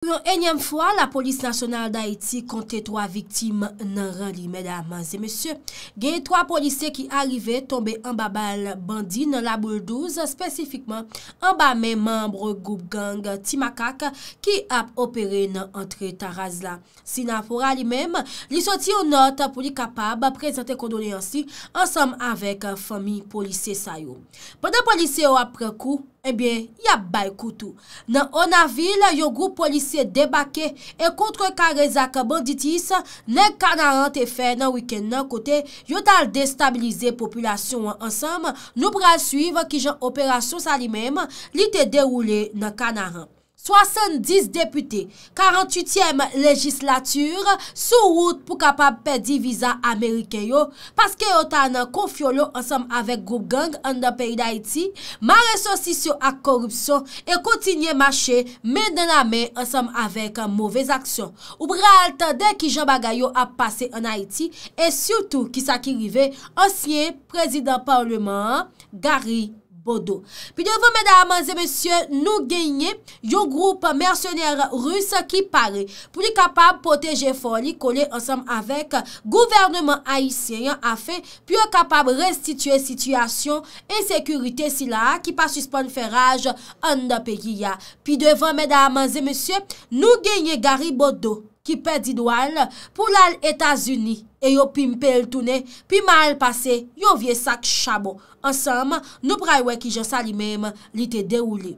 Pou yon enyem fwa, la polis nasyonal da iti konte 3 viktim nan ran li, meda manze mesye. Gen 3 polise ki arive tombe an ba bal bandi nan la boule 12, spesifikman an ba men membre goup gang Timakak ki ap opere nan antre taraz la. Sinan fora li menm, li soti ou not pou li kapab prezante kondone ansi ansam avek fami polise sayo. Pada polise ou ap prekou, Ebyen, eh yabay koutou. Nan Onaville, yon grou polisye debake e kontre karezak banditis, nen kanaran te fe nan wiken nan kote, yon tal destabilize populasyon ansam, nou pral suyve ki jan operasyon sa li mem li te deroule nan kanaran. 70 depute, 48e legislature, sou wout pou kapab pedi viza Amerike yo, paske yo ta nan konfyo lo ansam avek group gang an dan peri d'Haïti, ma resonsisyon ak korupsyon, e kontinye mache mede nan ame ansam avek mouvez aksyon. Ou pralte dek ki Jean Bagay yo ap pase an Haïti, e soutou ki sa ki rive ansyen prezident parleman Garry Mbappé. Pi devon mèdaman zè mèsyè nou genye yon groupe mersyonèr rus ki pare pou li kapab poteje foli kole ansam avèk gouvernement haïsyen afe pi w kapab restitue situasyon e sekurite sila ki pa suspon feraj an da peyi ya. Pi devon mèdaman zè mèsyè nou genye gari bodo. Pou la l'Etats-Unis, e yo pimpe l'toune, pi mal pase, yo vie sak chabo. Ansem, nou praywe ki josa li mem, li te de ouli.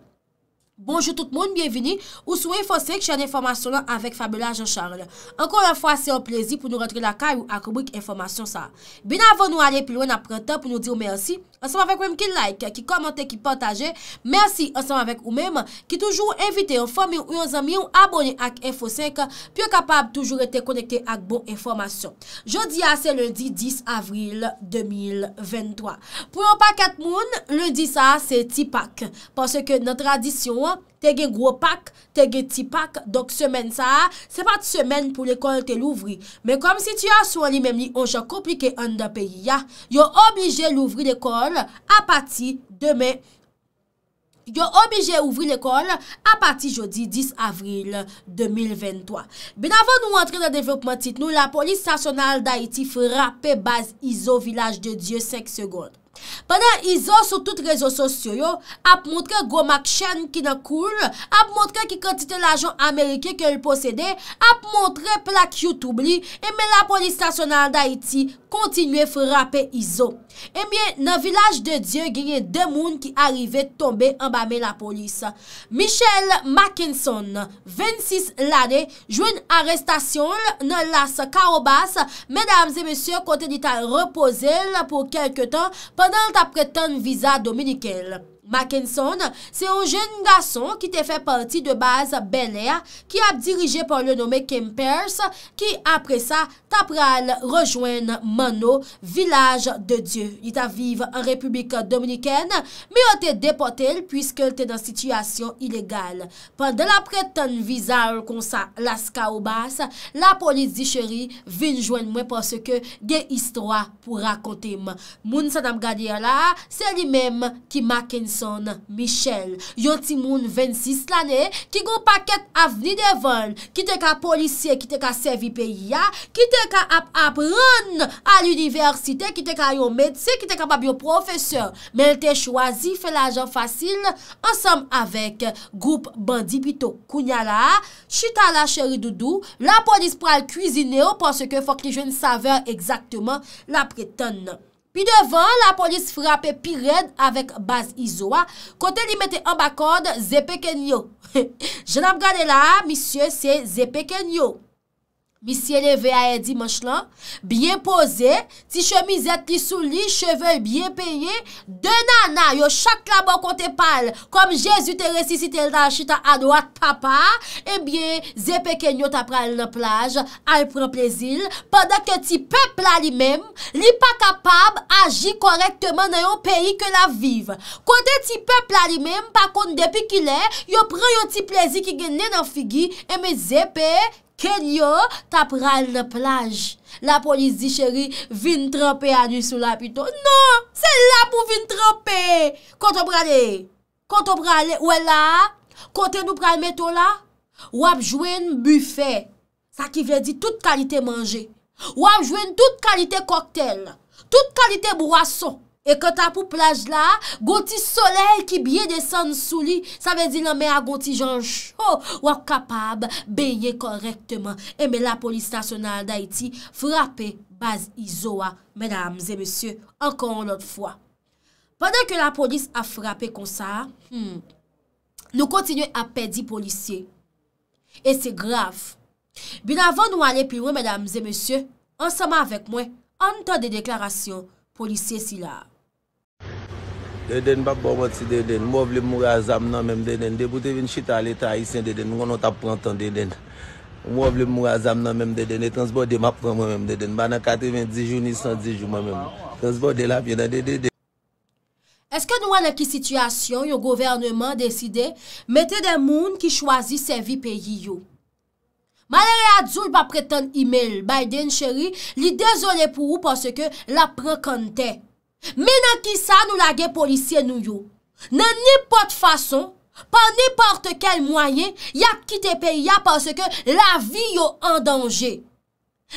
Bonjour tout moun, bienveni, ou sou infosek chan informasyon la avèk Fabela Jean-Charles. Ankon la fwa se o plezi pou nou rentre la kay ou akoubik informasyon sa. Bina avon nou ale pilouen apretan pou nou di ou mersi, ansanm avèk wèm ki like, ki komante, ki pwantaje. Mersi ansanm avèk ou mèm, ki toujou invite ou fòmè ou yon zanmè ou abonè ak Info 5, pi ou kapab toujou etè konekte ak bon informasyon. Jodi a, ah, se lundi 10 avril 2023. Pou yon pa kat moun, lundi sa, se ti pak. Pansè ke nan tradisyon, te gen gwo pak, te gen ti pak, dok semen sa, se pat semen pou l'ekol te louvri. Men kom si ti a sou an li mem li, an jan komplike an da peyi ya, yo oblije louvri l'ekol apati demen, yo oblije louvri l'ekol apati jodi 10 avril 2023. Ben avon nou antre nan devopman tit nou, la polis sasonal da iti frapè base izo vilaj de Diyo 5 seconde. Pendè iso, sou tout rezo sosyo yo, ap mwontre gomak chen ki nan koul, ap mwontre ki kontite l'ajon amerike ke l'posede, ap mwontre plak yot oubli, eme la polis tasyonal da iti kontinwe frape iso. Emyen, eh nan vilaj de Diyen, genye demoun ki arive tombe ambame la polis. Michele Mackinson, 26 l'ane, jwen arrestasyon nan las Kaobas, medams e mesye kontenita repose l pou kelke tan, pendè. nan ta pretan visa dominikel. Mackinson, se yo jen gason ki te fe parti de base Bel Air, ki ap dirije por le nome Kim Pears, ki apre sa, ta pral rejoen man nou vilaj de Diyo. Yta viv an Republik Dominiken, mi yo te depotel, pwiske lte dan sityasyon ilegal. Pendela preten vizal konsa la ska ou bas, la polis di cheri vin joen mwen pwase ke gen istwa pou rakote mwen. Moun sa dam gadi ala, se li mem ki Mackinson Michel. Yon ti moun 26 lane, ki go paket avni de vol, ki te ka polisye, ki te ka servi pe ya, ki te ka ap ap ren a l'universite ki te ka yon metse, ki te ka pa bi yon profeseur. Men te chwazi fe la jan fasil ansam avek group bandi pito. Kounya la, chita la chèri doudou, la polis pral kouzine ou panse ke fok li jwen saver ekzaktman la pretan. Pi devan, la polis frape pi red avek baz izwa kote li mette ambakonde zepè kènyo. Je nam gade la misye se zepè kènyo. Misye leve a e dimanche lan, bien pose, ti chemizet li sou li, cheveu bien peye, dena na yo chak labo kontepal, kom jesu te resisi sitel da chita adouat papa, ebyen, eh zepe kenyot ap pral la plaj, al pran plezil, padak ke ti pepla li mem, li pa kapab agi korektman nan yon peyi ke la vive. Konde ti pepla li mem, pa konde depi ki le, yo pran yon ti plezil ki gennen an figi, eme eh zepe, Ken yo, ta pral le plaj. La polis di cheri, vin trompe anou sou lapito. Non, se la pou vin trompe. Kote pral le, kote pral le, oue la. Kote nou pral meto la, wap jwen bufe. Sa ki vle di tout kalite manje. Wap jwen tout kalite koktel. Tout kalite bwason. E kwen ta pou plaj la, gouti solel ki bie desan sou li, sa ve di la mè a gouti jan chou, wak kapab beye korektman. E mè la polis tasyonal da iti frape baz izowa, mèdames e monsye, ankon anot fwa. Pendè ke la polis a frape konsa, nou kontinu apè di polisye. E se graf, bin avan nou ale pi wè mèdames e monsye, ansama avèk mwen, anta de deklarasyon polisye si la. E den bak bo moti de den, mwav le mwaz am nan menm de den, de boute vin chita le ta isen de den, mwono tap pran tan de den. Mwav le mwaz am nan menm de den, e transbode ma pran man menm de den, banan 90 jouni 110 joun man menm, transbode la vye nan de den. Eske nou an ek ki situasyon yon governman deside, mette de moun ki chwazi sevi peyi yo. Malere adzoul pa pretan email, bay den cheri, li de zonè pou ou parce ke la pran kantey. Menan ki sa nou la gen polisye nou yo, nan nipot fason, pan niport kel mwaye, ya ki te pe ya panse ke la vi yo an danje.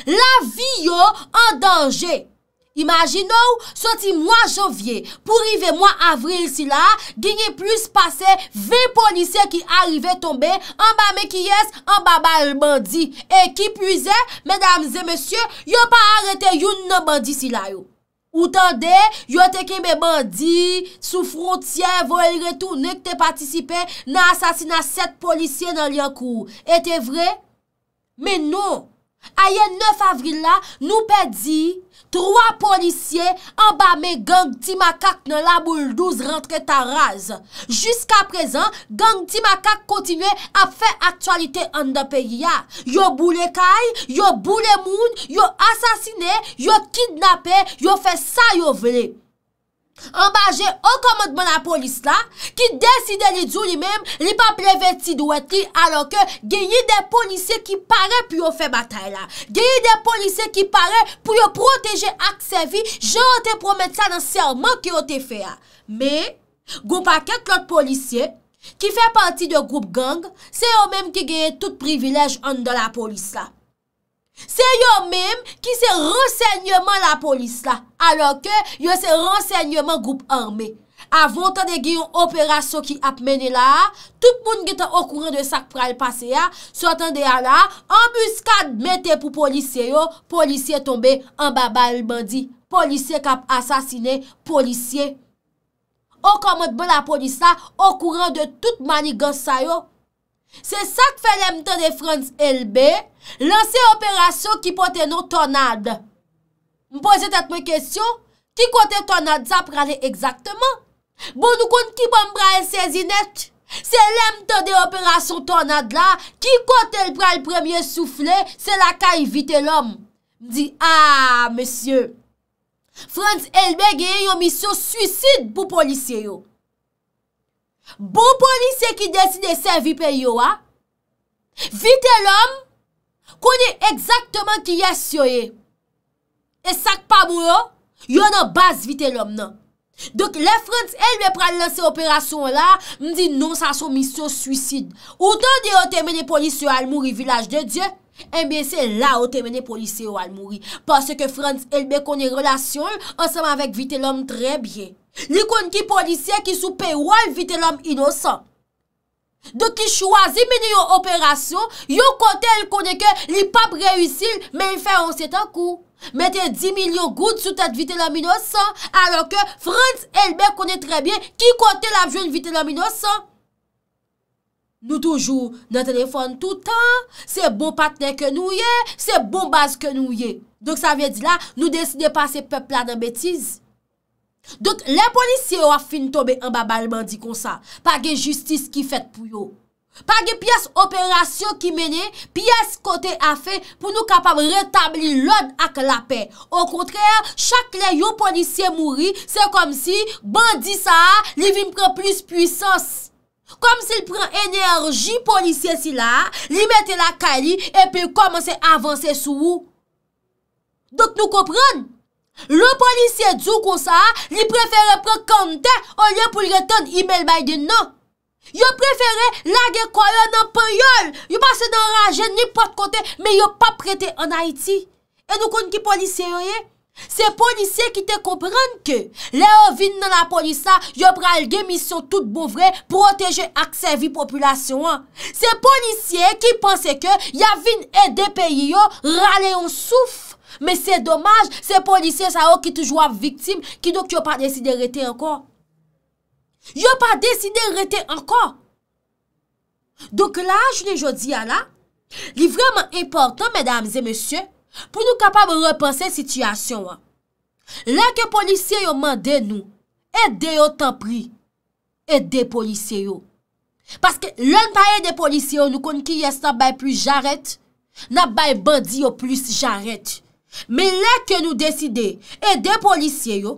La vi yo an danje. Imagine ou, soti mwa jovye, pou rive mwa avril si la, genye plus pase ve polisye ki arrive tombe, an ba mekiyes, an ba ba el bandi, e ki pwize, menamze mesye, yo pa arete yon nan bandi si la yo. Ou tan de, yo te ki me bandi, sou frontyen, vo el re tou, nek te patisipe nan asasina set polisye nan li an kou. E te vre? Men nou! Aye 9 avril la, nou pe di, 3 polisye ambame gang Timakak nan la bouldouz rentre ta raz. Jiska prezan, gang Timakak kontine a fe aktualite an de pe ya. Yo boule kay, yo boule moun, yo asasine, yo kidnape, yo fe sa yo vle. Ambaje akomodman la polis la, ki deside li djou li mem, li pa ple veti dwet li, alo ke genye de polisye ki pare pou yo fe batay la. Genye de polisye ki pare pou yo proteje aksevi, jante prometsa nan se oman ki yo te fe a. Me, goun paket lout polisye, ki fe pati de goup gang, se yo mem ki genye tout privilej an de la polis la. Se yo mèm ki se rensegnèman la polis la, alò ke yo se rensegnèman goup armè. Avon tan de gen yon operasyon ki ap menè la, tout moun getan okouran de sak pral pase ya, satan de ya la, ambuskad metè pou polisye yo, polisye tombe, ambabal bandi. Polisye kap asasine, polisye. Okamot ban la polis la, okouran de tout mani gansay yo. Se sak fe lemte de Franz Elbe lanse operasyon ki pote nou tornade. M poset et mwen kesyon, ki kote tornade sa prale ekzaktman? Bon nou kon ki bon mbra el sezi net, se lemte de operasyon tornade la, ki kote el prale premye soufle, se la ka evite lom. Di, aaa, ah, mesye, Franz Elbe geye yon misyon suicide pou polisye yo. Bon polisye ki desi de servi pe yo a, vite l'om, koni ekzaktman ki yes yo e. E sak pa mou yo, yo nan bas vite l'om nan. Dok le Frans el me pran lan se operasyon la, m di non sa sou misyon suicid. Ou tan de yo teme de polis yo al mou revilaj de Dje, Mbese eh la o temene polise yo al mouri. Pase ke Franz Elbe kone relasyon ansem avèk vite l'om tre bie. Li konen ki polise ki soupe wal vite l'om inosan. De ki chwazi mene yo operasyon, yo kote el kone ke li pap reyusil men fè anse tan kou. Mette di milyon gout sou tèt vite l'om inosan. Alò ke Franz Elbe kone tre bie ki kote la joun vite l'om inosan. Nou toujou nan telefon toutan, se bon patnen ke nou ye, se bon baz ke nou ye. Donk sa ven di la, nou desine pa se pepla nan betiz. Donk le polisye wafin tobe ambabalman di kon sa, page justice ki fet pou yo. Page piyes operasyon ki mene, piyes kote a fe, pou nou kapab retabli loun ak la pe. Au kontre, chak le yo polisye mouri, se kom si bandi sa a, li vi mpre plus pwisos. Kom s'il pren enerji polisye si la, li mette la kali, epi yon komanse avanse sou ou. Dok nou kopren. Le polisye djou kon sa, li preferen pren kante, olyen pou yon reten yon email bay de nou. Yon preferen lage koye nan pen yon. Yon basen nan raje nipot kote, men yon pa prete an Haiti. E nou kon ki polisye yo ye? Se policye ki te komprenke, le yo vin nan la polisa, yo pralge misyon tout bouvre, proteje aksevi populasyon an. Se policye ki pense ke, ya vin e de peyi yo, rale yon souf. Me se domaj, se policye sa yo ki toujwa viktim, ki nou ki yo pa desi de rete ankon. Yo pa desi de rete ankon. Donke la, jou ne jodi ya la, li vreman important, medamze, mesye, pou nou kapab repanse sityasyon an. Le ke polisye yo mande nou, ede yo tan pri, ede polisye yo. Paske le n paye de polisye yo, nou kon ki yestan bay plus jarret, nap bay bandi yo plus jarret. Me le ke nou deside, ede polisye yo,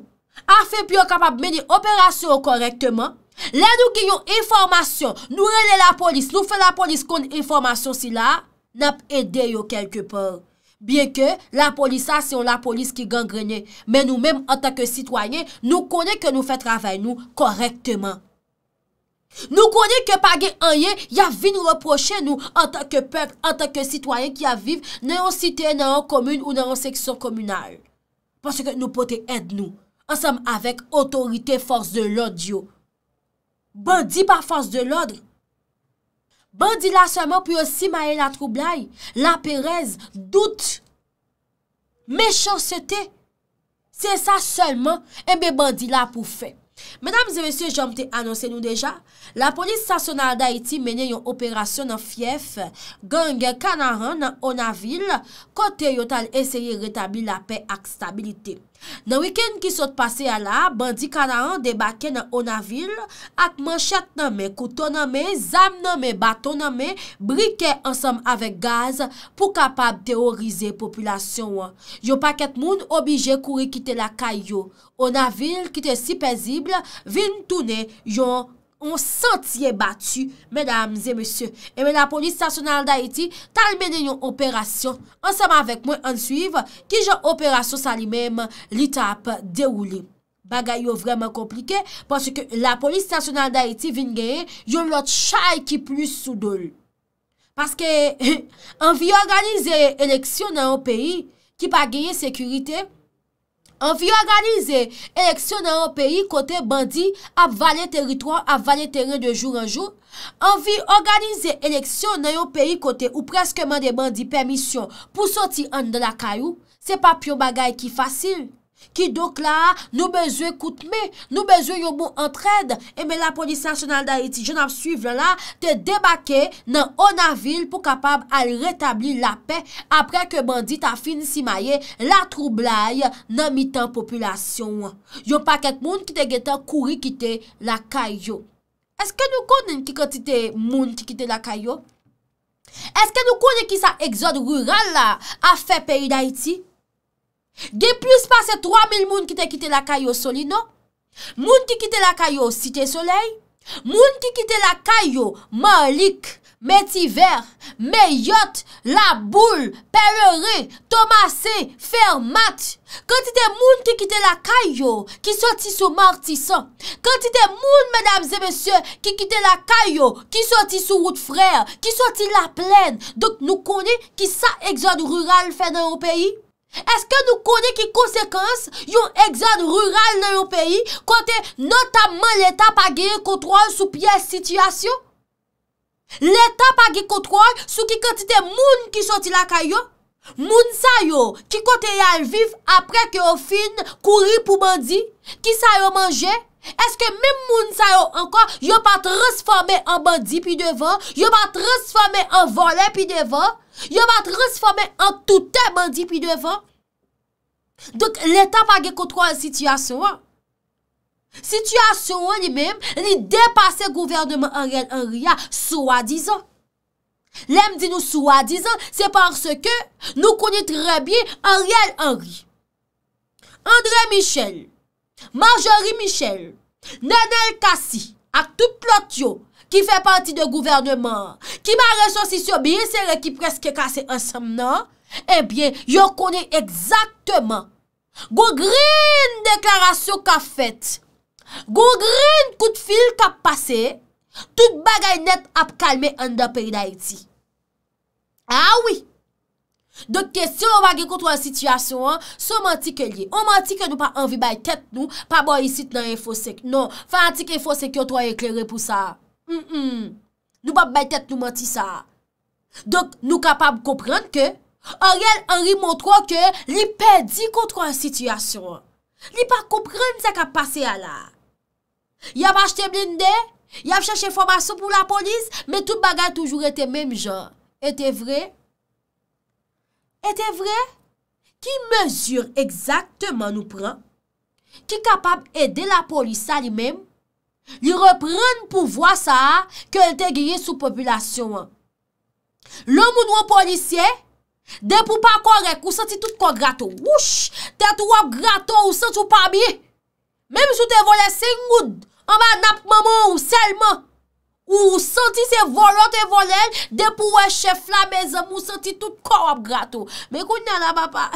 afe pi yo kapab meni operasyon korektman, le nou ki yo informasyon, nou rele la polis, nou fe la polis kon informasyon si la, nap ede yo kelkepon. Bien ke la polisa se yon la polis ki gangrenye, men nou menm an tak ke sitwayen, nou konen ke nou fè travèl nou korekteman. Nou konen ke pa gen anye, ya vin nou reproche nou an tak ke pev, an tak ke sitwayen ki aviv, nan yon site, nan yon komune ou nan yon seksyon komunal. Pansè ke nou pote ed nou. Ansem avèk otorite fòrs de lòd yo. Ben di pa fòrs de lòd yo, Bandila seman pou yon simaye la troublai, la perez, dout, mechansete, se sa seman, ebe bandila pou fe. Menam zemese, jom te anonsen nou deja, la polis sasonal da iti mene yon operasyon nan fief, gang kanaran nan ona vil, kote yot al eseye retabil la pe ak stabilite. Nan wiken ki sot pase ya la, bandi kana an debake nan Onavil at manchet nanme, kouton nanme, zam nanme, baton nanme, brike ansam avek gaz pou kapab teorize populasyon. Yo paket moun obije kuri kite la kay yo. Onavil kite si pezible, vin toune yon populasyon. On sentye batu, mesdames et messieurs. E men la polis stationale d'Haïti talmene yon operasyon. On seman vek mwen ansuiv ki jen operasyon sa li mèm l'itap dewoulé. Bagay yo vreman komplike, porske la polis stationale d'Haïti vin geye yon lot chay ki plus soudol. Paskè an vi organize eleksyon nan yon peyi ki pa geye sekurite, Anvi organize eleksyon nan yo peyi kote bandi ap vale teritwa, ap vale teren de joun anjou. Anvi organize eleksyon nan yo peyi kote ou preskeman de bandi permisyon pou soti an de la kayou. Se pa pyo bagay ki fasil. Ki dok la nou bezwe koutme, nou bezwe yon moun entred, eme la polis nasyonal da iti, jen ap suiv lan la, te debake nan ona vil pou kapab al retabli la pe apre ke bandit a fin si maye la troublai nan mitan populasyon. Yon pa ket moun ki te getan kouri kite la kayo. Eske nou konen ki konti te moun ki kite la kayo? Eske nou konen ki sa egzod rural la a fe peyi da iti? Di plis pase 3000 moun ki te kite la kayo soli, no? Moun ki kite la kayo site solei? Moun ki kite la kayo malik, metiver, meyot, laboul, pelere, tomase, fermat? Kante te moun ki kite la kayo ki soti sou martisan? Kante te moun, mèdames et messieurs, ki kite la kayo ki soti sou wout frère, ki soti la plène? Dok nou koni ki sa egzode rural fèdè ou peyi? Eske nou kone ki konsekans yon egzan rural nan yon peyi kote notamman l'etap a gey kontrol sou piye situasyon? L'etap a gey kontrol sou ki kontite moun ki soti la kayo? Moun sa yo ki kote yal viv apre ke o fin kouri pou mandi ki sa yo manje? Eske mem moun sa yo ankon, yo pa transforme an bandi pi devan? Yo pa transforme an volen pi devan? Yo pa transforme an touten bandi pi devan? Dok leta pa ge koutwa an sityasyon an. Sityasyon an li mem, li depase gouvernement Ariel Henry a, souadizan. Lem di nou souadizan, se parce ke nou koni trebi Ariel Henry. Andre Michel, Marjorie Michel. Nan el kasi ak tout plot yo ki fe panti de gouvernement, ki ma resonsisyon biye se le ki preske kase ansam nan, ebyen, eh yo konen egzaktman, go green deklarasyon ka fet, go green kout fil ka pase, tout bagay net ap kalme an da peri da eti. A ah wii. Dok ke si ou bagay kontro an sityasyon an, sou manti ke li. Ou manti ke nou pa anvi bay tèt nou, pa bo yisit nan infosek. Non, fa antik infosek yo to a eklerè pou sa. M-m-m, nou pa bay tèt nou manti sa. Dok nou kapab komprenn ke, an riyel an ri montro ke, li pe di kontro an sityasyon an. Li pa komprenn se ka pase a la. Yav achte blindè, yav chèche formasyon pou la polis, me tout bagay toujou ete mèm jan, ete vrey. E te vre, ki mesur ekzaktman nou pran, ki kapab ede la polisa li mem, li repren pou vwa sa ke lte giye sou populasyon an. Lè moun wè polisye, de pou pa korek ou santi tout kon grato, wouch, te tou wè grato ou santi ou pa bi, mèm sou te volè sè ngoud, an ba nap maman ou selman. Ou senti se volote volen, de pou weche flame zem ou senti tout kor ap grato. Mè kou nè la, mapa.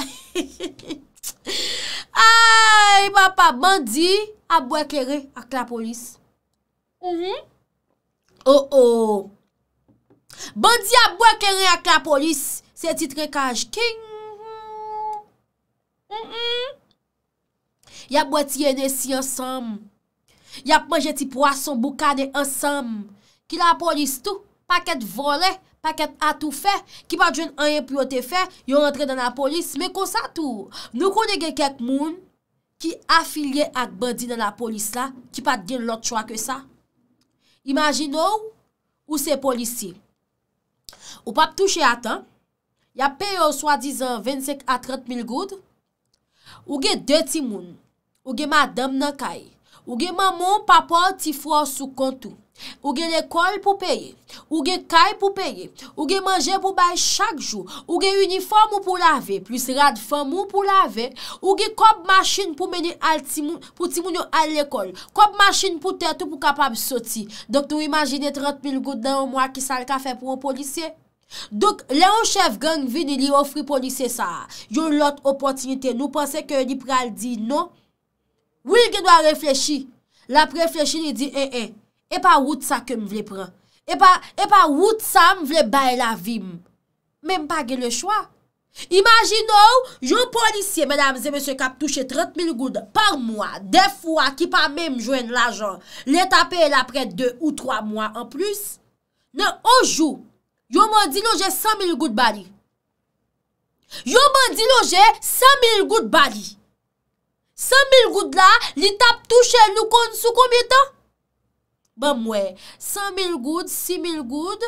Ay, mapa, bandi a bwe kere ak la polis. O-ho. O-ho. Bandi a bwe kere ak la polis. Se ti trekaj. King. O-ho. Ya bwe ti ene si ansam. Ya pwajeti pwason boukane ansam. ki la polis tou, paket vole, paket atou fe, ki pa dwen anye pyo te fe, yon rentre nan la polis, me konsa tou. Nou konen gen ket moun, ki afilye ak bandi nan la polis la, ki pa gen lot chwa ke sa. Imagine ou, ou se polis si. Ou pap touche atan, ya peyo swa dizan 25 a 30 mil goud, ou gen deti moun, ou gen madame nan kay, ou gen maman papon ti fwo sou kontou, Ou gen l'ekol pou peye, ou gen kay pou peye, ou gen manje pou bay chak jou, ou gen uniform ou pou lave, plus radfam ou pou lave, ou gen kop maschine pou meni al timoun, pou timoun yo al l'ekol, kop maschine pou tèt ou pou kapab soti. Dok nou imagine 30 mil gout nan yon mwa ki sal kafe pou yon polisye. Dok le yon chef gang vin li ofri polisye sa, yon lot opotinite nou pense ke li pral di non. Ou il gen do a reflechi, la preflechi li di en eh, en. Eh. epa wout sa kem vle pren, epa e wout sa m vle baye la vim, menm pa ge le chwa. Imaginou, yo polisye, menam zemese kap touche 30.000 goud par mwa, defwa, ki pa menm jwen l'ajan, le tape el apre 2 ou 3 mwa an plus, nan ojou, yo mwen diloje 100.000 goud bari. Yo mwen diloje 100.000 goud bari. 100.000 goud la, li tap touche lou kon sou komitan? 100.000 goud, 6.000 goud,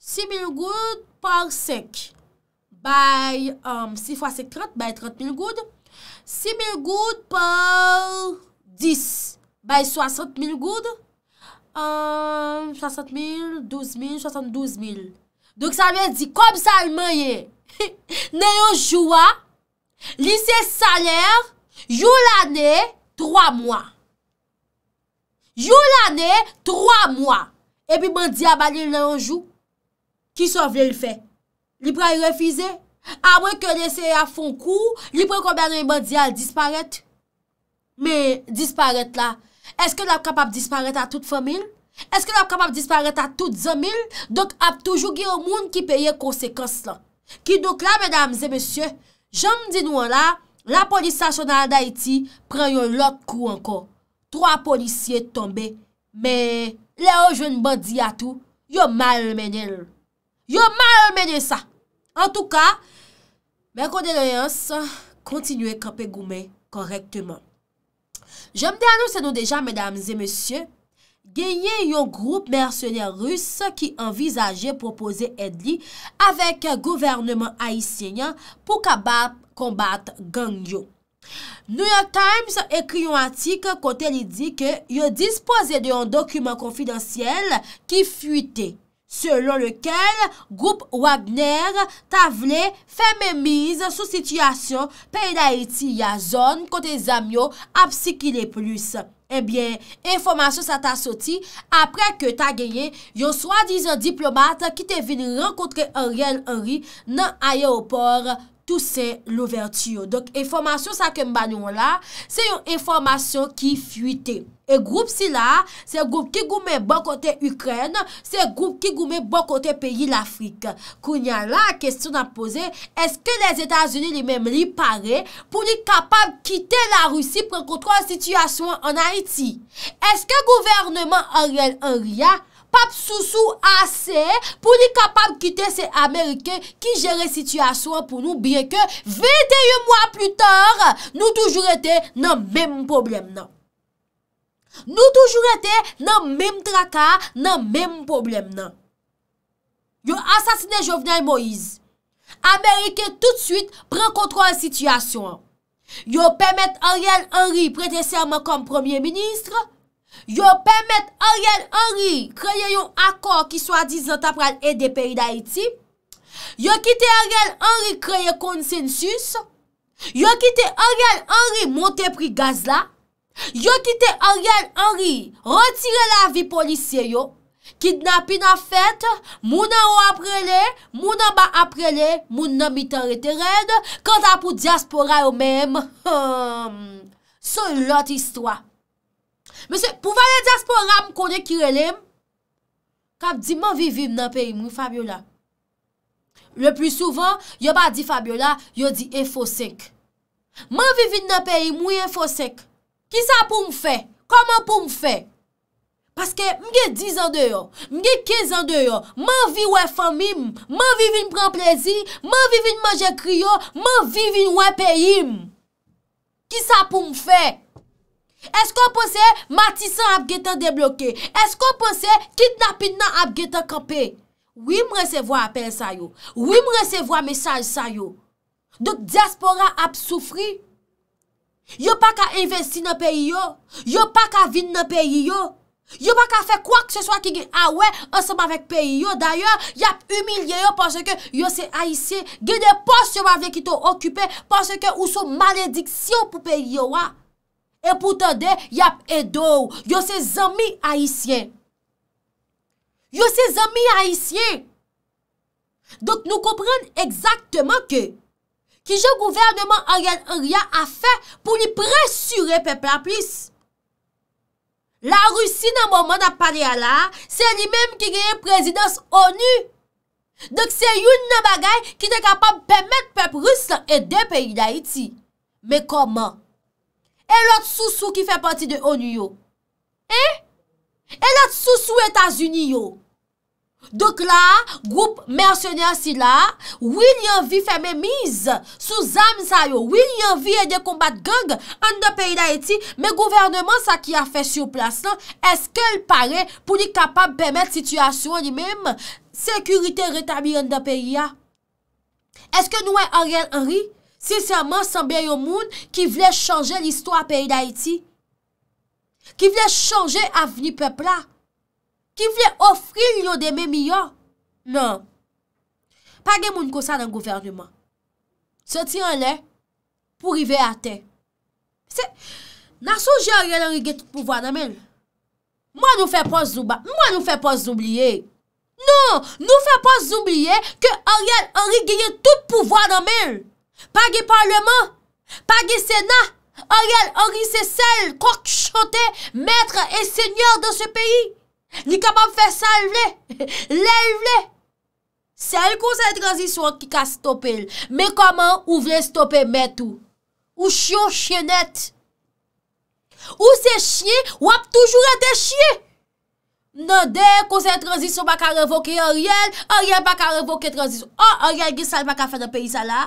6.000 goud par 5, bay 6 x 5, 30, bay 30.000 goud, 6.000 goud par 10, bay 60.000 goud, 60.000, 12.000, 72.000. Donk sa ven di, kom sa alman ye, neyo jwa, lise saler, joul ane, 3 mwa. Jou la ne, 3 mwa. Ebi mandi a balil nan anjou. Ki sa vle l fe? Li pre refize? A mwen ke lese a fon kou, li pre konber nan mandi a l disparet? Me disparet la. Eske l ap kapap disparet a tout fomil? Eske l ap kapap disparet a tout zomil? Dok ap toujou gye o moun ki peye konsekons la. Ki dok la, mèdames et mèsyè, jom di nou an la, la polisasyon al da iti pre yon lot kou ankon. 3 polisye tombe, me le ou joun bandi atou, yo mal menel. Yo mal menel sa. En tou ka, me konde le yans, kontinue kapè goumen korekteman. Jemde anonsen nou deja, menamze, menmonsye, genye yon group mersyoner rus ki envizaje propose edli avek gouvernement aisyenyan pou kabab kombat gangyo. New York Times ekri yon atik kote li di ke yo dispose de yon dokumen konfidansyel ki fuiti. Selon lekel, group Wagner ta vle feme miz sou sityasyon peyda eti ya zon kote zamyo ap si ki le plus. Ebyen, eh informasyon sa ta soti, apre ke ta genye, yo swa dizon diplomat ki te vin renkotre en riyen enri nan aye o por. tout se l'ouverture. Donk, informasyon sa ke mba nou an la, se yon informasyon ki fuité. E groub si la, se groub ki goumè bon kote Ukrène, se groub ki goumè bon kote peyi l'Afrique. Kou nyan la, kestyon an pose, eske les Etats-Unis li mem li pare, pou li kapab kite la Roussi prekontro an sityasyon an Haiti. Eske gouvernement en riyan, Pap Sousou ase pou li kapab kite se Amerike ki jere sityasyon pou nou bieke 21 mwa plu tor nou toujou ete nan menm problem nan. Nou toujou ete nan menm traka, nan menm problem nan. Yo asasine Jovenel Moïse. Amerike tout suite pren kontro an sityasyon. Yo pemet Ariel Henry prete serman konm premier ministre. Yo pemet Ariel Henry kreye yon akor ki swa diz notap pral e de peyi da iti. Yo kite Ariel Henry kreye konsensus. Yo kite Ariel Henry monte pri gaz la. Yo kite Ariel Henry retire la vi polisye yo. Kidnapina fet, mounan ou aprele, mounan ba aprele, mounan mitan reteren. Kant apou diaspora yo menm, hmm. sou lot istwa. Mese, pou va yon diaspora m konen kirelem, kap di man vivim nan peyi mwen Fabiola. Le plus souvent, yon pa di Fabiola, yon di enfosek. Man vivim nan peyi mwen enfosek. Ki sa pou m fe? Koman pou m fe? Paske mge dizan deyon, mge kezan deyon, man vivi wè famim, man vivi m pren plezi, man vivi m manje kriyo, man vivi m wè peyim. Ki sa pou m fe? Esko ponse matisan ap getan debloké? Esko ponse kidnapin nan ap getan kapè? Ou im resevo apè sa yo? Ou im resevo ap mesaj sa yo? Dok diaspora ap soufri? Yo pa ka investi nan peyi yo? Yo pa ka vin nan peyi yo? Yo pa ka fe kwa kse swa ki gen awe anseman vek peyi yo? Danyan, yap umilye yo panse ke yo se aise gen de post yon avye ki tou okupè panse ke ou sou malediksyon pou peyi yo wa? e pou tade yap edou, yo se zami haisyen. Yo se zami haisyen. Dok nou kompren exactement ke, ki je gouvernement a ryan a fe pou li presure pepe la plis. La russi nan mouman ap pale ala, se li menm ki genye prezidans ONU. Dok se yon nan bagay ki te kapab pemet pepe russe la ede peyi la iti. Me koman? E lot sou sou ki fè pati de ONU yo? E? E lot sou sou Etats-Unis yo? Dok la, group mersyoner si la, William V fè mè miz, sou zanm sa yo. William V e de kombat gang, an da peyi da eti, me gouvernement sa ki a fè sou plas lan, eske l pare pou li kapab bèmèt situasyon li mèm, sekurite retabi an da peyi ya? Ah? Eske nou e Ariel Henry? Sincerman sanbe yon moun ki vle chanje l'histoire peyi d'Haïti. Ki vle chanje avni pepla. Ki vle ofri yon deme miyo. Nan. Page moun kosa nan gouvernement. Soti anè pou rive ate. Se, nan souje orièl ori genye tout pouvoi nan men. Mwa nou fe po zouba. Mwa nou fe po zoubliye. Non, nou fe po zoubliye ke orièl ori genye tout pouvoi nan men. Pa ge parlement, pa ge sèna, oryèl, oryèl se sèl, kòk chante, mètre e sènyòr dan se pèyi. Ni kama fè sal vle, lè vle. Sèl kon se transisyon ki ka stopel, mè koman ou vle stopel mètou. Ou chyon chenèt. Ou se chye, wap toujou rete chye. Non dè kon se transisyon baka revoke oryèl, oryèl baka revoke transisyon. Oh, oryèl ge sal baka fè nan pèyi sa la.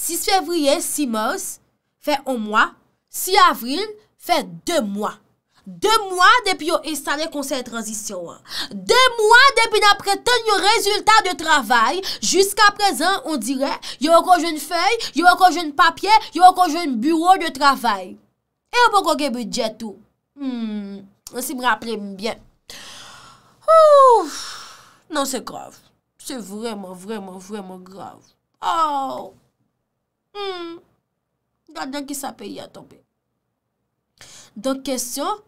6 fevriye, 6 mors, fè 1 mwa. 6 avril, fè 2 mwa. 2 mwa depi yo installe konsen transisyon an. 2 mwa depi napre ten yo rezultat de travay. Jusk aprezen, on dire, yo yo konjoun fèy, yo yo konjoun papye, yo yo konjoun bureau de travay. E yo pou konjoun budget ou. Hmm, ansi m raple m bien. Oof, nan se grav. Se vreman, vreman, vreman grav. Oof. Oh. Hmm, gade nan ki sa peyi a tombe. Donk kesyon,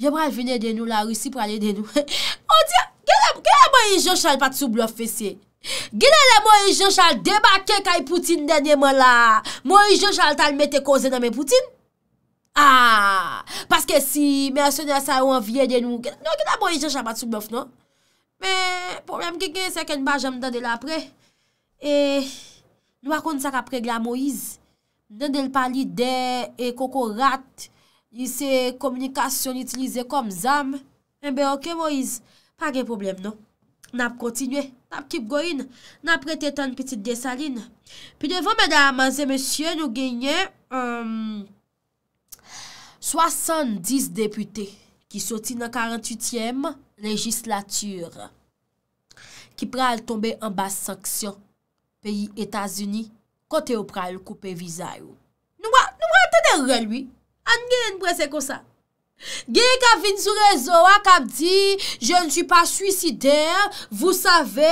yon pral vene den nou la russi prale den nou. O diyan, genan mwen yon chal pat sou blof fese? Genan mwen yon chal debake kaj poutine dene mwen la? Mwen yon chal talmete koze nan mwen poutine? Ah, paske si mwen non, se non? ne sa yon vye den nou, genan mwen yon chal pat sou blof non? Men, problem ki gen se ken ba jom dande la apre? Eh, Nou akon sa ka pregla Moïse. Nè del pali de e koko rat. Li se komunikasyon itilize kom zam. Mbe e ok Moïse. Pa gen problem nou. Nap kontinwe. Nap kip goyin. Nap prete tan petit desaline. Pi devon mèdame zè mèsyè nou genye. 70 um, depute. Ki soti nan 48èm legislature. Ki pral tombe an bas sanksyon. Peyi Etasuni, kote ou pra ou koupe vizay ou. Nou wak, nou wak tenen re lui. An gen yon brese kosa. Gen yon kap vin sou rezo wak ap di, Je n su pa suicider, Vou save,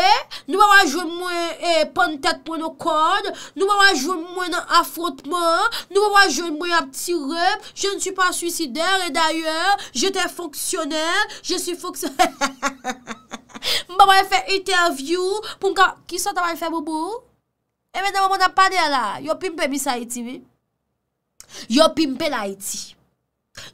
Nou wak wajou mwen eh, pon tet pon ou kod, Nou wak wajou mwen an afrotman, Nou wak wajou mwen ap tir rep, Je n su pa suicider, E dayer, je te foksyoner, Je su foksyoner. Mba mwen fè interview pou mka, kiswa taban fè bobo? E mwen dè mwen apade la, yo pimpe misa Haiti mi? Yo pimpe l'Haiti.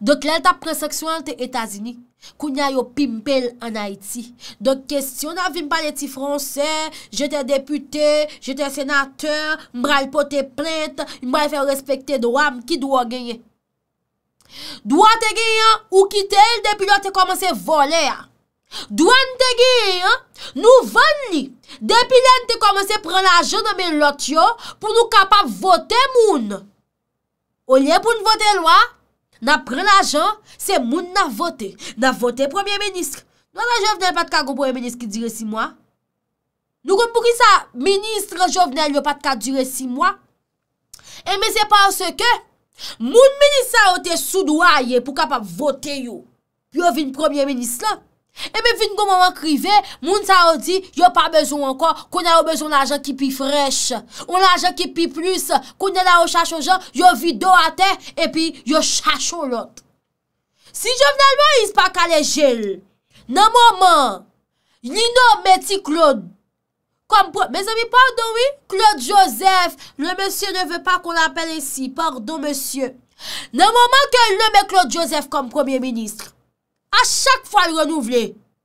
Dok lèl ta preseksyon te Etazini, kounya yo pimpe l'Anaiti. Dok kestyon avim paleti Fransè, jete depute, jete senateur, mbra l'pote plente, mbra l'fè respekte doam ki dwa genye. Dwa te genye ou kite el depi lò te komanse vole ya. Douan te gi, nou van li Depi lan te komanse pren la jen Nan men lot yo Pou nou kapap vote moun O liye pou nou vote lwa Nan pren la jen Se moun nan vote, nan vote premier ministre Nan la jovenel patka gounpon Meniske dire 6 mwa Nou gounpon ki sa, ministre jovenel Yo patka dire 6 mwa E men se panse ke Moun meniske anote sou doa ye Pou kapap vote yo Yo vin premier ministre la E eh mi vin goun mouman krive, moun sa ou di, yo pa bezoun ankon, kou nè ou bezoun la jen ki pi frech, ou la jen ki pi plus, kou nè la ou chache ou jen, yo vi do a te, epi yo chache ou lot. Si jo vnalman is pa kalè jel, nan mouman, ni nou meti Claude, mè zè mi pardon wè, Claude Joseph, lè mè sè ne vè pa kon apèlè si, pardon mè sè, nan mouman ke lè mè Claude Joseph kom premier ministre, A chak fwa yon renouvle,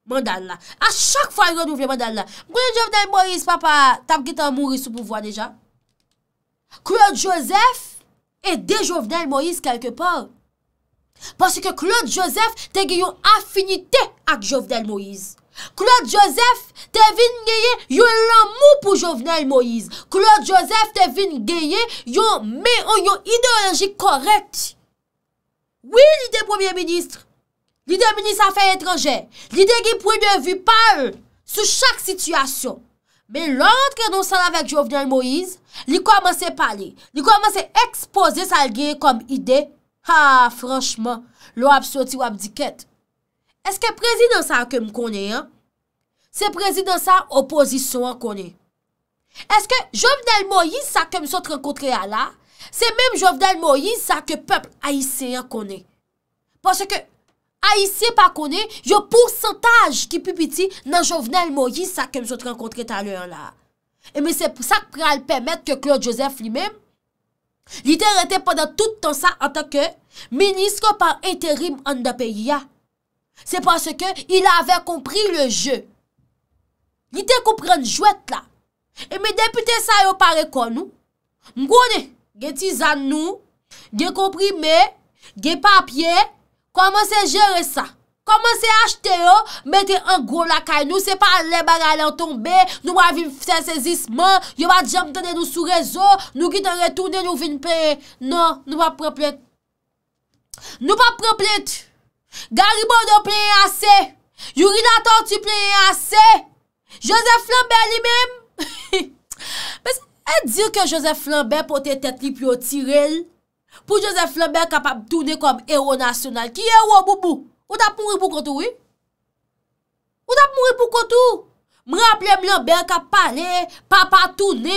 mandal la. A chak fwa yon renouvle, mandal la. Mwen yon Jovenel Moïse, papa, tam git an moun risou pou vwa deja. Claude Joseph e de Jovenel Moïse kelkepon. Pansi ke Claude Joseph te ge yon affinite ak Jovenel Moïse. Claude Joseph te vin geye yon lamou pou Jovenel Moïse. Claude Joseph te vin geye yon meyon, yon ideologi korekt. Wè yon de Premier Ministre? Li domini sa fè etranjè. Li de gè pou y devu pa e, sou chak situasyon. Men lant kè non san avèk Jovenel Moïse, li komanse pale. Li komanse expose sal genye kom ide. Ha, franchman, lo apsoti ou abdikèt. Eske prezidansan kem konen? Se prezidansan oposisyon konen? Eske Jovenel Moïse sa kem sot renkotre ala? Se menm Jovenel Moïse sa ke pepl aisyen konen? Pwase ke, Ay se pa konen yo porsantaj ki pupiti nan jovenel mo yisa ke msot renkontre taler la. Eme se pou sak pral pemet ke Claude Joseph li menm. Li te rete padan tout tan sa anta ke, meniske par enterim an da peyi ya. Se paske ke il ave kompri le je. Li te kompren jwet la. Eme depute sa yo pare konou. Mkwone, gen ti zan nou, gen kompri me, gen papye, Komanse jere sa. Komanse achte yo, mette an gwo lakay nou. Se pa le bar alan tombe, nou wavim fse sezisman. Yo wad jam tene nou sou rezo. Nou kitan retoune nou vin pere. Non, nou wap proplet. Nou wap proplet. Garibon nou pere ase. Yorin ato ti pere ase. Josef Flambe li mèm. E diyo ke Josef Flambe pote tet li pyo tirel. pou Joseph Lambert kapap toune kom ero nasyonal. Ki ero mou mou mou? Ou tap mou mou mou kontou, oui? Ou tap mou mou mou mou kontou? M raplem Lambert kap pale, papa toune,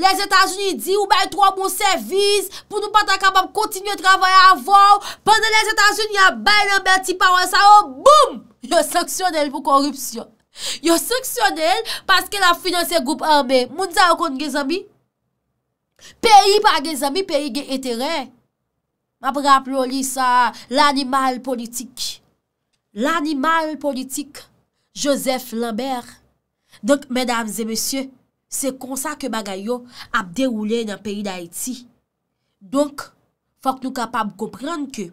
les Etats-Unis di ou baye 3 moun servis pou nou pata kapap kontinye travoye avou, pande les Etats-Unis a baye Lambert ti pa ou yon sa, ou oh, boum! Yo seksyonel pou korupsyon. Yo seksyonel paske la finanse goup arme. Moun sa yo konti gen zambi? Peyi pa gen zambi, peyi gen eteren. Ma pou rap loli sa, l'animal politik. L'animal politik, Joseph Lambert. Donk, mèdames et monsieurs, se konsa ke bagay yo ap deroule nan peyi d'Haïti. Donk, fòk nou kapab komprenn ke,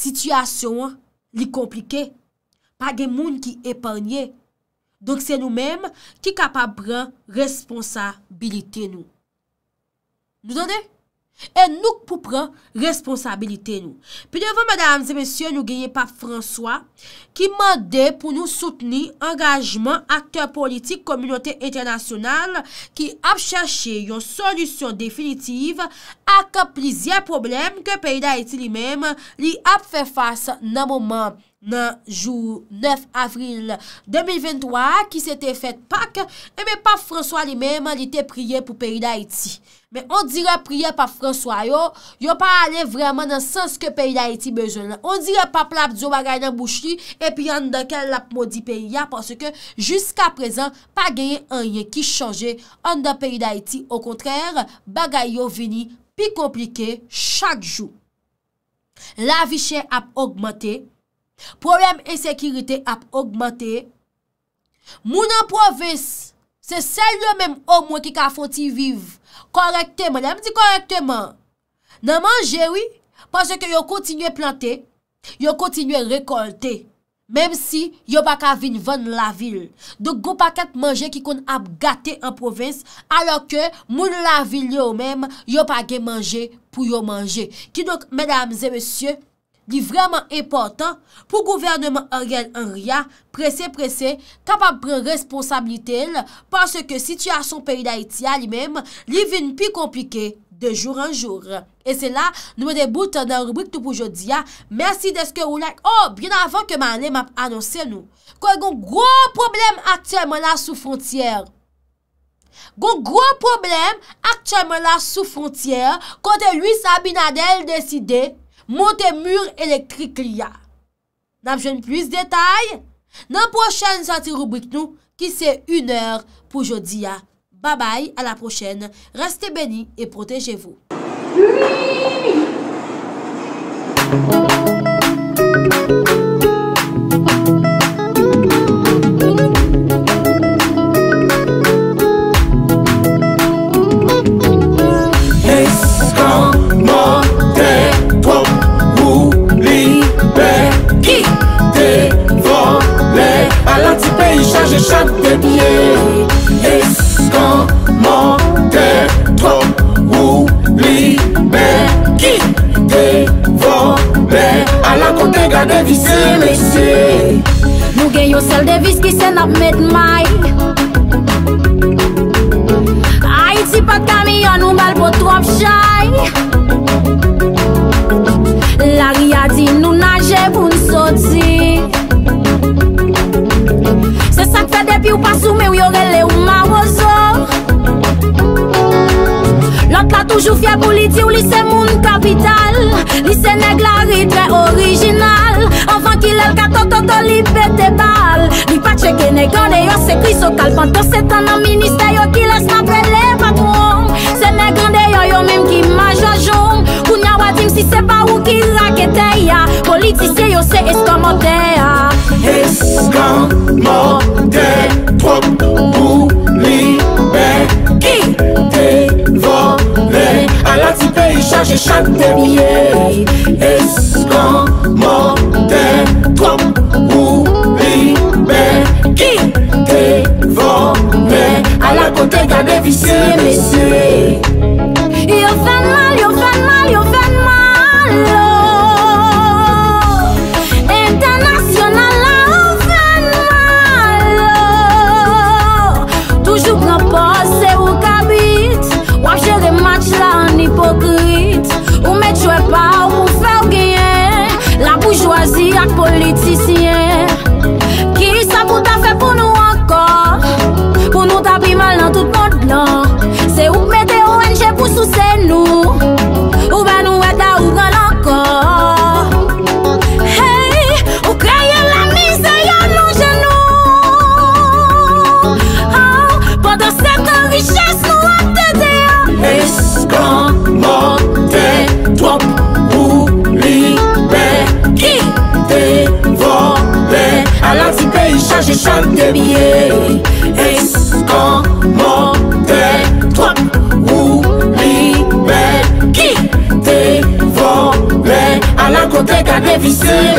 sityasyon li komplike, pa gen moun ki epanye. Donk, se nou mèm ki kapab pran responsabilite nou. Nou donè? E nouk pou pran responsabilite nou. Pi devon, madame, zemesye, nou genye pa François, ki mande pou nou souteni angajman akter politik komilote internasyonal ki ap chache yon solusyon definitiv ak plizye problem ke peyda eti li mem li ap fe fase nan mouman. nan jou 9 avril 2023, ki se te fet pak, e me pap François li menman li te priye pou peyi da iti. Me on dire priye pap François yo, yo pa ale vreman nan sens ke peyi da iti bezon. On dire pap lap diyo bagay nan bouchi, e pi an da kel lap modi peyi ya, parce ke jusqu'a prezan, pa genye anye ki chanje an da peyi da iti. Au kontrèr, bagay yo vini pi komplike chak jou. La vi chen ap augmante, Prolèm e sekirite ap augmentè. Moun an provins, se sel yo mèm om wè ki ka foti viv. Korekte man, lèm di korekte man. Nan manje wè, panse ke yo kontinye plante, yo kontinye rekolte. Mèm si, yo pa ka vinvan la vil. Dok go paket manje ki kon ap gate an provins, alò ke moun la vil yo mèm, yo pa gen manje pou yo manje. Ki dok, mèdames et messieurs, li vreman impotant pou gouvernement a riel an ria, prese prese, kapap pren responsabili tel, parce ke situasyon peyi da iti a li mem, li vin pi komplike de jour an jour. E se la, nou me deboute nan rubrik tou pou jodia, mersi deske ou lak. Oh, bien avan keman le map anonsen nou, kon goun gwo problem aktyenman la sou frontiyer. Goun gwo problem aktyenman la sou frontiyer, kote lui sa binadel desidey, Montemur elektrik li ya. Nam jen plus detay? Nam pochane santi rubrik nou ki se uner pou jodi ya. Babay, a la pochane. Raste beni e protejevo. Yo sel de viski se nap met may A iti pat kamiyon ou bel potrop jay Lari adi nou nage pou n soti Se sak fe depi ou pasou me ou yo rele ou ma woso Lot la toujou fye pou li ti ou lise moun kapital Lise neg la ritre orijinal Kato to to libe te bal Di pache ke negande yo se kri so kal Panto se tan nan minister yo ki lesman vele patwom Se negande yo yo menm ki majajom Kou nya wadim si se pa ou ki lakete ya Politisye yo se eskomode ya Eskomode Trok pou libe Ki te vode Ala ti peyi chaje chate biye Eskomode côté garder vicieux, messieurs. chan de miye Eskoman de toan ou libe ki te vole a la kote kane vise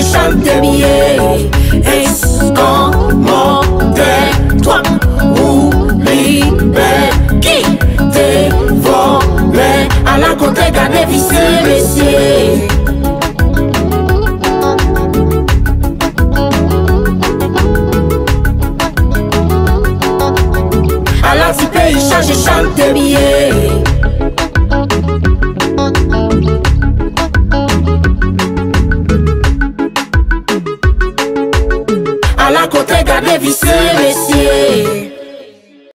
j'ai chanté mieux.